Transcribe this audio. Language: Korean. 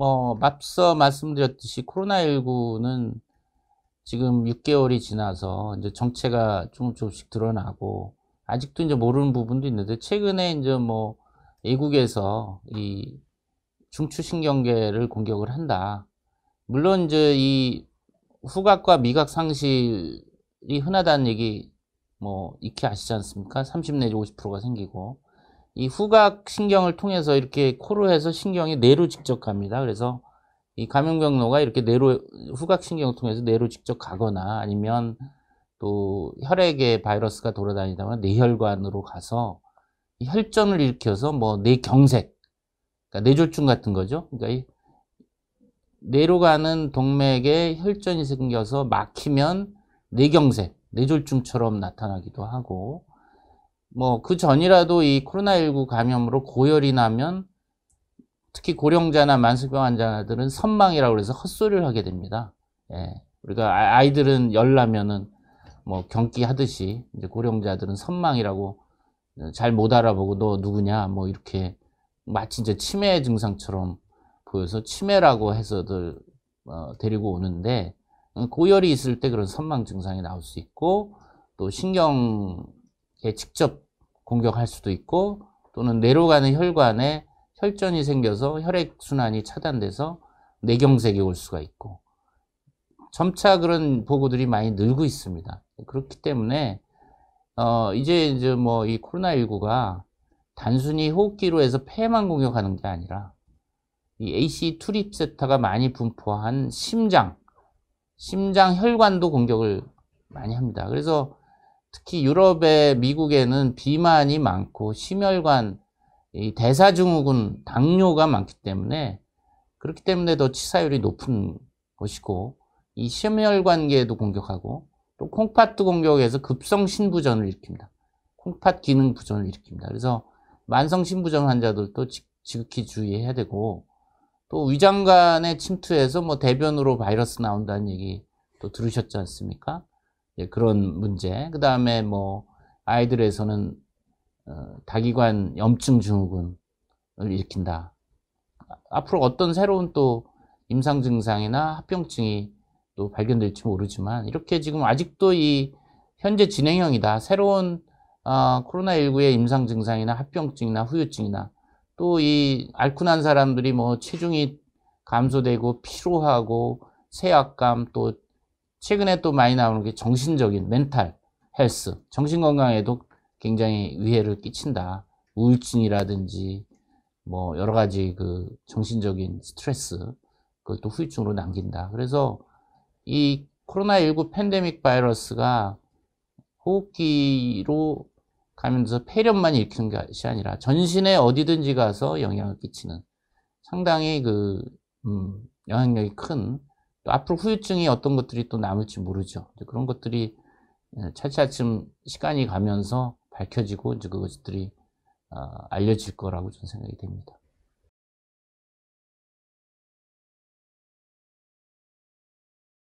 뭐 앞서 말씀드렸듯이 코로나19는 지금 6개월이 지나서 이제 정체가 조금 조금씩 드러나고 아직도 이제 모르는 부분도 있는데 최근에 이제 뭐 외국에서 이 중추신경계를 공격을 한다. 물론 이제 이 후각과 미각 상실이 흔하다는 얘기 뭐 익히 아시지 않습니까? 30 내지 50%가 생기고 이 후각 신경을 통해서 이렇게 코로 해서 신경이 뇌로 직접 갑니다. 그래서 이 감염 경로가 이렇게 뇌로 후각 신경을 통해서 뇌로 직접 가거나 아니면 또 혈액에 바이러스가 돌아다니다 보면 뇌혈관으로 가서 혈전을 일으켜서 뭐 뇌경색, 그러니까 뇌졸중 같은 거죠. 그러니까 뇌로 가는 동맥에 혈전이 생겨서 막히면 뇌경색, 뇌졸중처럼 나타나기도 하고 뭐그 전이라도 이 코로나19 감염으로 고열이 나면 특히 고령자나 만수병 환자들은 선망이라고 해서 헛소리를 하게 됩니다. 예. 우리가 아, 아이들은 열 나면은 뭐 경기 하듯이 이제 고령자들은 선망이라고 잘 못 알아보고 너 누구냐 뭐 이렇게 마치 이제 치매 증상처럼 보여서 치매라고 해서들 어, 데리고 오는데 고열이 있을 때 그런 선망 증상이 나올 수 있고 또 신경 예, 직접 공격할 수도 있고 또는 내려가는 혈관에 혈전이 생겨서 혈액 순환이 차단돼서 내경색이 올 수가 있고 점차 그런 보고들이 많이 늘고 있습니다. 그렇기 때문에 어 이제 이제 뭐 이 코로나 19가 단순히 호흡기로 해서 폐만 공격하는 게 아니라 이 AC 투립세타가 많이 분포한 심장, 심장 혈관도 공격을 많이 합니다. 그래서 특히 유럽에 미국에는 비만이 많고 심혈관 이 대사증후군 당뇨가 많기 때문에 그렇기 때문에 더 치사율이 높은 것이고 이 심혈관계에도 공격하고 또 콩팥도 공격해서 급성 신부전을 일으킵니다. 콩팥 기능 부전을 일으킵니다. 그래서 만성 신부전 환자들도 지극히 주의해야 되고 또 위장관에 침투해서 뭐 대변으로 바이러스 나온다는 얘기 또 들으셨지 않습니까? 예, 그런 문제. 그 다음에 뭐 아이들에서는 어, 다기관 염증 증후군을 일으킨다. 앞으로 어떤 새로운 또 임상 증상이나 합병증이 또 발견될지 모르지만 이렇게 지금 아직도 이 현재 진행형이다. 새로운 어, 아, 코로나19의 임상 증상이나 합병증이나 후유증이나 또 이 앓고 난 사람들이 뭐 체중이 감소되고 피로하고 쇠약감또 최근에 또 많이 나오는 게 정신적인 멘탈 헬스, 정신 건강에도 굉장히 위해를 끼친다. 우울증이라든지 뭐 여러 가지 그 정신적인 스트레스 그것도 후유증으로 남긴다. 그래서 이 코로나19 팬데믹 바이러스가 호흡기로 가면서 폐렴만 일으키는 것이 아니라 전신에 어디든지 가서 영향을 끼치는 상당히 그 음, 영향력이 큰또 앞으로 후유증이 어떤 것들이 또 남을지 모르죠. 그런 것들이 예, 차츰차츰 시간이 가면서 밝혀지고 이제 그것들이 어, 알려질 거라고 저는 생각이 됩니다.